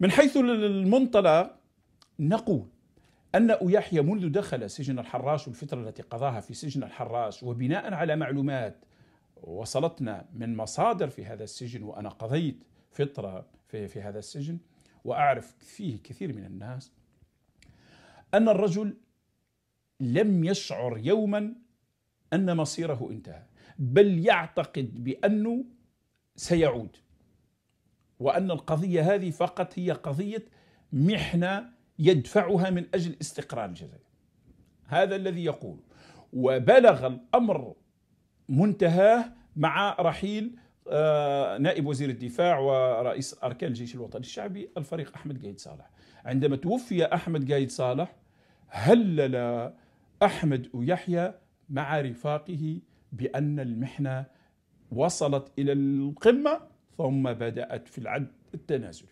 من حيث المنطلق نقول أن يحيى منذ دخل سجن الحراش والفترة التي قضاها في سجن الحراش وبناء على معلومات وصلتنا من مصادر في هذا السجن وأنا قضيت فترة في, في هذا السجن وأعرف فيه كثير من الناس أن الرجل لم يشعر يوما أن مصيره انتهى بل يعتقد بأنه سيعود وأن القضية هذه فقط هي قضية محنة يدفعها من أجل استقرار الجزائر هذا الذي يقول وبلغ الأمر منتهاه مع رحيل آه، نائب وزير الدفاع ورئيس أركان الجيش الوطني الشعبي الفريق أحمد قايد صالح عندما توفي أحمد قايد صالح هلل أحمد ويحيى مع رفاقه بأن المحنة وصلت إلى القمة ثم بدأت في العد التنازل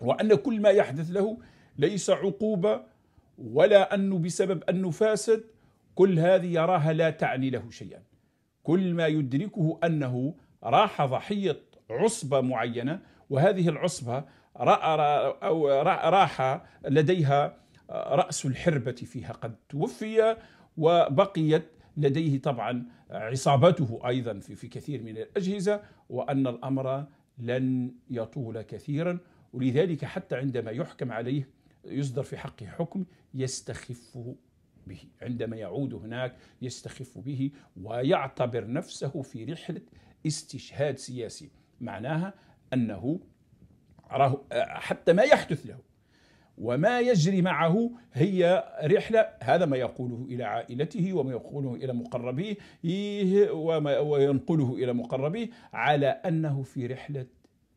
وأن كل ما يحدث له ليس عقوبة ولا أنه بسبب أنه فاسد كل هذه يراها لا تعني له شيئا كل ما يدركه أنه راح ضحية عصبة معينة وهذه العصبة رأى راح لديها رأس الحربة فيها قد توفي وبقيت لديه طبعا عصابته أيضا في, في كثير من الأجهزة وأن الأمر لن يطول كثيرا ولذلك حتى عندما يحكم عليه يصدر في حقه حكم يستخف به عندما يعود هناك يستخف به ويعتبر نفسه في رحلة استشهاد سياسي معناها أنه حتى ما يحدث له وما يجري معه هي رحلة هذا ما يقوله إلى عائلته وما يقوله إلى مقربيه إيه، وما وينقله إلى مقربيه على أنه في رحلة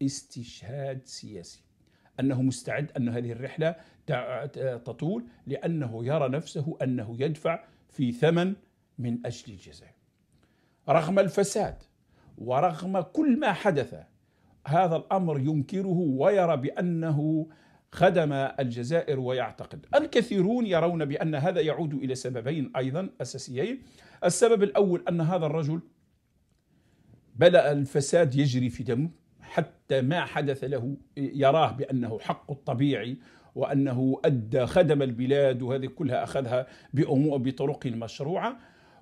استشهاد سياسي أنه مستعد أن هذه الرحلة تطول لأنه يرى نفسه أنه يدفع في ثمن من أجل الجزائر رغم الفساد ورغم كل ما حدث هذا الأمر ينكره ويرى بأنه خدم الجزائر ويعتقد الكثيرون يرون بأن هذا يعود إلى سببين أيضا أساسيين السبب الأول أن هذا الرجل بدأ الفساد يجري في دمه حتى ما حدث له يراه بأنه حق الطبيعي وأنه أدى خدم البلاد وهذه كلها أخذها بأمور بطرق مشروعة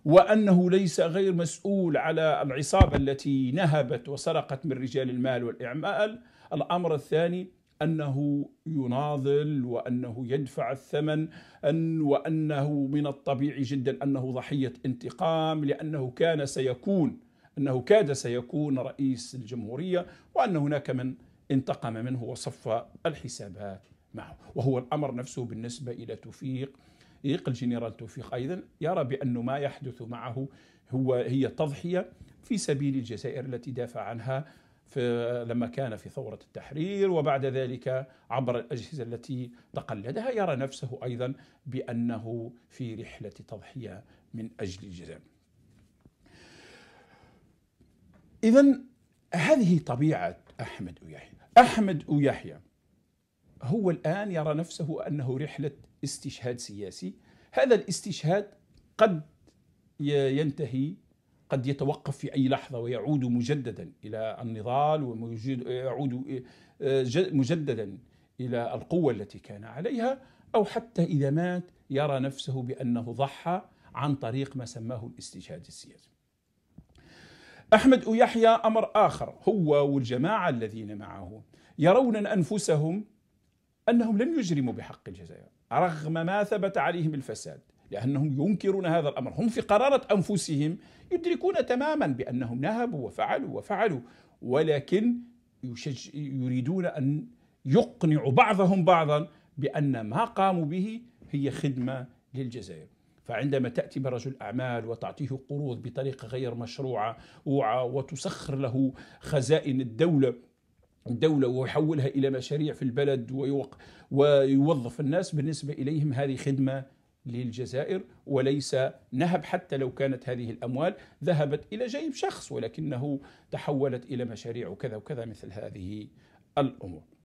وأنه ليس غير مسؤول على العصابة التي نهبت وسرقت من رجال المال والإعمال الأمر الثاني أنه يناضل وأنه يدفع الثمن أن وأنه من الطبيعي جدا أنه ضحية انتقام لأنه كان سيكون أنه كاد سيكون رئيس الجمهورية وأن هناك من انتقم منه وصف الحسابات معه وهو الأمر نفسه بالنسبة إلى توفيق الجنرال توفيق أيضا يرى بأن ما يحدث معه هو هي تضحية في سبيل الجزائر التي دافع عنها في لما كان في ثورة التحرير وبعد ذلك عبر الأجهزة التي تقلدها يرى نفسه أيضا بأنه في رحلة تضحية من أجل الجزائر إذا هذه طبيعة أحمد ويحيى أحمد ويحيى هو الآن يرى نفسه أنه رحلة استشهاد سياسي هذا الاستشهاد قد ينتهي قد يتوقف في أي لحظة ويعود مجددا إلى النضال ويعود آه، مجددا إلى القوة التي كان عليها أو حتى إذا مات يرى نفسه بأنه ضحى عن طريق ما سماه الاستشهاد السياسي أحمد يحيى أمر آخر هو والجماعة الذين معه يرون أنفسهم أنهم لن يجرموا بحق الجزائر رغم ما ثبت عليهم الفساد لأنهم ينكرون هذا الأمر هم في قرارة أنفسهم يدركون تماما بأنهم نهبوا وفعلوا وفعلوا ولكن يشج... يريدون أن يقنعوا بعضهم بعضا بأن ما قاموا به هي خدمة للجزائر فعندما تأتي برجل أعمال وتعطيه قروض بطريقة غير مشروعة وتسخر له خزائن الدولة الدولة ويحولها إلى مشاريع في البلد ويوظف الناس بالنسبة إليهم هذه خدمة للجزائر وليس نهب حتى لو كانت هذه الاموال ذهبت الى جيب شخص ولكنه تحولت الى مشاريع وكذا وكذا مثل هذه الامور.